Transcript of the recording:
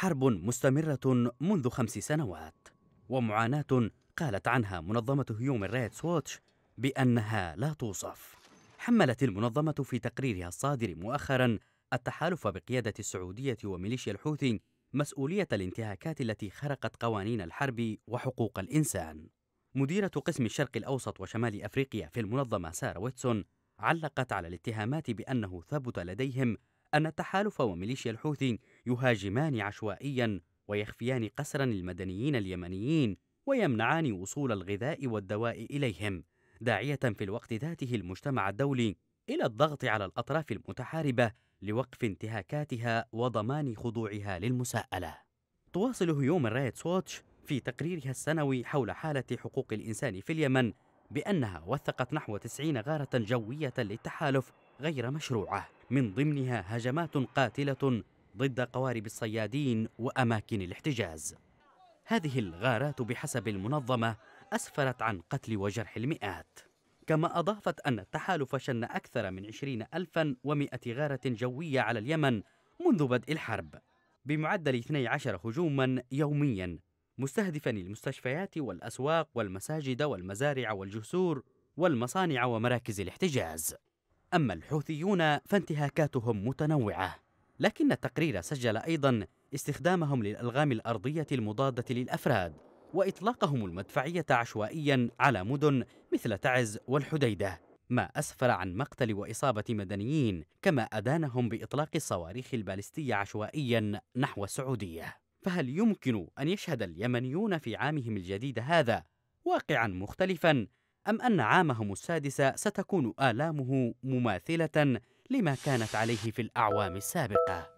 حرب مستمرة منذ خمس سنوات ومعاناة قالت عنها منظمة هيومن رايتس ووتش بأنها لا توصف حملت المنظمة في تقريرها الصادر مؤخرا التحالف بقيادة السعودية وميليشيا الحوثي مسؤولية الانتهاكات التي خرقت قوانين الحرب وحقوق الإنسان مديرة قسم الشرق الأوسط وشمال أفريقيا في المنظمة سارة ويتسون علقت على الاتهامات بأنه ثبت لديهم أن التحالف وميليشيا الحوثي يهاجمان عشوائيا ويخفيان قسرا المدنيين اليمنيين ويمنعان وصول الغذاء والدواء إليهم داعية في الوقت ذاته المجتمع الدولي إلى الضغط على الأطراف المتحاربة لوقف انتهاكاتها وضمان خضوعها للمساءلة تواصل هيومن رايتس ووتش في تقريرها السنوي حول حالة حقوق الإنسان في اليمن بأنها وثقت نحو 90 غارة جوية للتحالف غير مشروعة من ضمنها هجمات قاتلة ضد قوارب الصيادين وأماكن الاحتجاز هذه الغارات بحسب المنظمة أسفرت عن قتل وجرح المئات كما أضافت أن التحالف شن أكثر من 20 ألفا ومئة غارة جوية على اليمن منذ بدء الحرب بمعدل 12 هجوما يوميا مستهدفا المستشفيات والأسواق والمساجد والمزارع والجسور والمصانع ومراكز الاحتجاز أما الحوثيون فانتهاكاتهم متنوعة لكن التقرير سجل أيضا استخدامهم للألغام الأرضية المضادة للأفراد وإطلاقهم المدفعية عشوائيا على مدن مثل تعز والحديدة ما أسفر عن مقتل وإصابة مدنيين كما أدانهم بإطلاق الصواريخ البالستية عشوائيا نحو السعودية فهل يمكن أن يشهد اليمنيون في عامهم الجديد هذا واقعا مختلفا أم أن عامهم السادس ستكون آلامه مماثلة لما كانت عليه في الأعوام السابقة